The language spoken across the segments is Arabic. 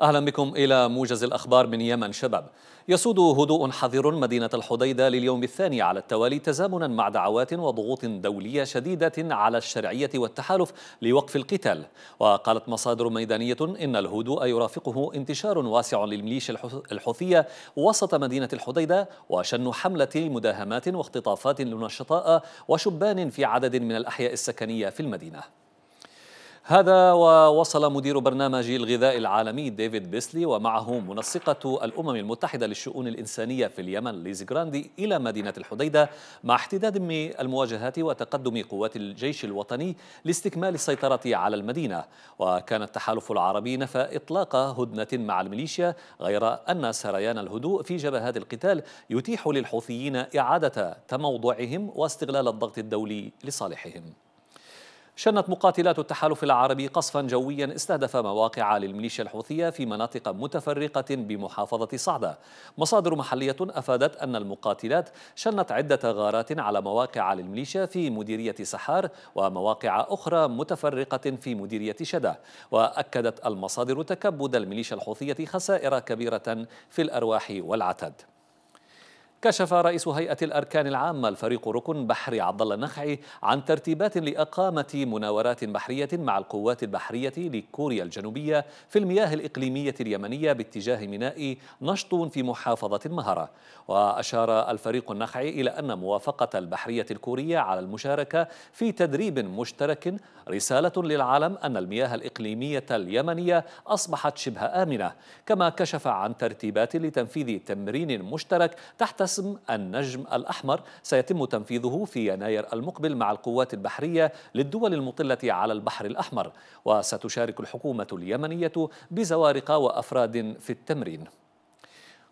أهلا بكم إلى موجز الأخبار من يمن شباب يسود هدوء حذر مدينة الحديدة لليوم الثاني على التوالي تزامنا مع دعوات وضغوط دولية شديدة على الشرعية والتحالف لوقف القتال وقالت مصادر ميدانية إن الهدوء يرافقه انتشار واسع للميليشيا الحوثية وسط مدينة الحديدة وشن حملة مداهمات واختطافات لنشطاء وشبان في عدد من الأحياء السكنية في المدينة هذا ووصل مدير برنامج الغذاء العالمي ديفيد بيسلي ومعه منسقة الأمم المتحدة للشؤون الإنسانية في اليمن ليزي جراندي إلى مدينة الحديدة مع احتداد المواجهات وتقدم قوات الجيش الوطني لاستكمال السيطرة على المدينة وكان التحالف العربي نفى إطلاق هدنة مع الميليشيا غير أن سريان الهدوء في جبهات القتال يتيح للحوثيين إعادة تموضعهم واستغلال الضغط الدولي لصالحهم شنت مقاتلات التحالف العربي قصفا جويا استهدف مواقع للميليشيا الحوثية في مناطق متفرقة بمحافظة صعدة مصادر محلية أفادت أن المقاتلات شنت عدة غارات على مواقع للميليشيا في مديرية سحار ومواقع أخرى متفرقة في مديرية شدة وأكدت المصادر تكبد الميليشيا الحوثية خسائر كبيرة في الأرواح والعتد كشف رئيس هيئة الأركان العامة الفريق ركن بحري عبد الله النخعي عن ترتيبات لإقامة مناورات بحرية مع القوات البحرية لكوريا الجنوبية في المياه الإقليمية اليمنية باتجاه ميناء نشطون في محافظة المهرة وأشار الفريق النخعي إلى أن موافقة البحرية الكورية على المشاركة في تدريب مشترك رسالة للعالم أن المياه الإقليمية اليمنية أصبحت شبه آمنة كما كشف عن ترتيبات لتنفيذ تمرين مشترك تحت رسم النجم الأحمر سيتم تنفيذه في يناير المقبل مع القوات البحرية للدول المطلة على البحر الأحمر وستشارك الحكومة اليمنية بزوارق وأفراد في التمرين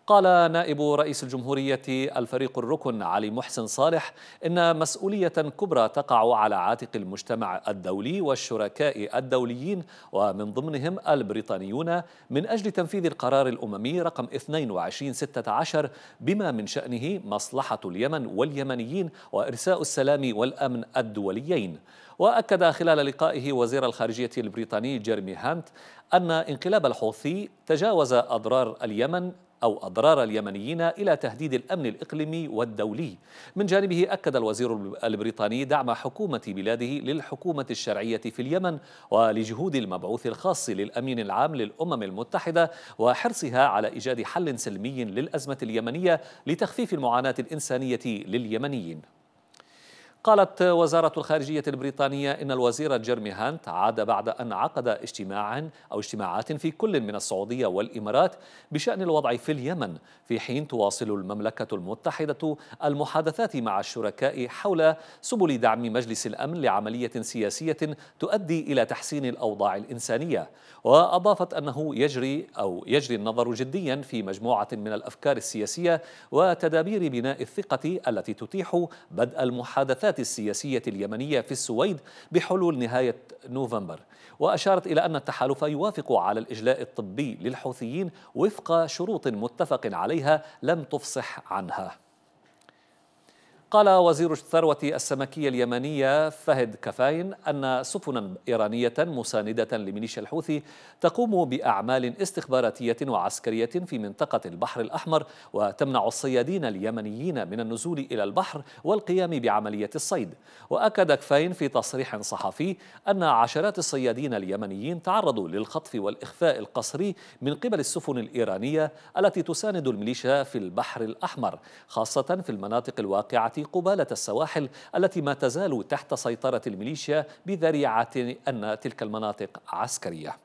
قال نائب رئيس الجمهورية الفريق الركن علي محسن صالح إن مسؤولية كبرى تقع على عاتق المجتمع الدولي والشركاء الدوليين ومن ضمنهم البريطانيون من أجل تنفيذ القرار الأممي رقم 2216 بما من شأنه مصلحة اليمن واليمنيين وإرساء السلام والأمن الدوليين وأكد خلال لقائه وزير الخارجية البريطاني جيرمي هانت أن انقلاب الحوثي تجاوز أضرار اليمن أو أضرار اليمنيين إلى تهديد الأمن الإقليمي والدولي من جانبه أكد الوزير البريطاني دعم حكومة بلاده للحكومة الشرعية في اليمن ولجهود المبعوث الخاص للأمين العام للأمم المتحدة وحرصها على إيجاد حل سلمي للأزمة اليمنية لتخفيف المعاناة الإنسانية لليمنيين قالت وزارة الخارجية البريطانية إن الوزير جيرمي هانت عاد بعد أن عقد اجتماعا أو اجتماعات في كل من السعودية والإمارات بشأن الوضع في اليمن في حين تواصل المملكة المتحدة المحادثات مع الشركاء حول سبل دعم مجلس الأمن لعملية سياسية تؤدي إلى تحسين الأوضاع الإنسانية وأضافت أنه يجري أو يجري النظر جديا في مجموعة من الأفكار السياسية وتدابير بناء الثقة التي تتيح بدء المحادثات الانتخابات السياسية اليمنية في السويد بحلول نهاية نوفمبر وأشارت إلى أن التحالف يوافق على الإجلاء الطبي للحوثيين وفق شروط متفق عليها لم تفصح عنها قال وزير الثروة السمكية اليمنية فهد كفاين أن سفنا إيرانية مساندة لميليشيا الحوثي تقوم بأعمال استخباراتية وعسكرية في منطقة البحر الأحمر وتمنع الصيادين اليمنيين من النزول إلى البحر والقيام بعملية الصيد وأكد كفاين في تصريح صحفي أن عشرات الصيادين اليمنيين تعرضوا للخطف والإخفاء القسري من قبل السفن الإيرانية التي تساند الميليشيا في البحر الأحمر خاصة في المناطق الواقعة قبالة السواحل التي ما تزال تحت سيطرة الميليشيا بذريعة أن تلك المناطق عسكرية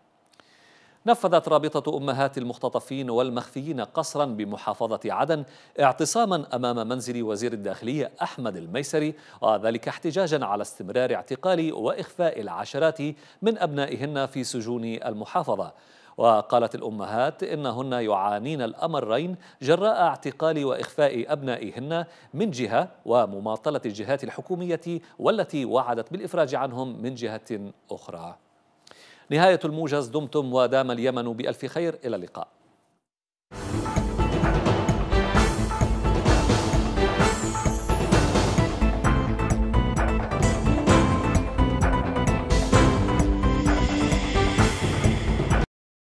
نفذت رابطة أمهات المختطفين والمخفيين قصرا بمحافظة عدن اعتصاما أمام منزل وزير الداخلية أحمد الميسري وذلك احتجاجا على استمرار اعتقال وإخفاء العشرات من أبنائهن في سجون المحافظة وقالت الأمهات إنهن يعانين الأمرين جراء اعتقال وإخفاء أبنائهن من جهة ومماطلة الجهات الحكومية والتي وعدت بالإفراج عنهم من جهة أخرى نهاية الموجز دمتم ودام اليمن بألف خير إلى اللقاء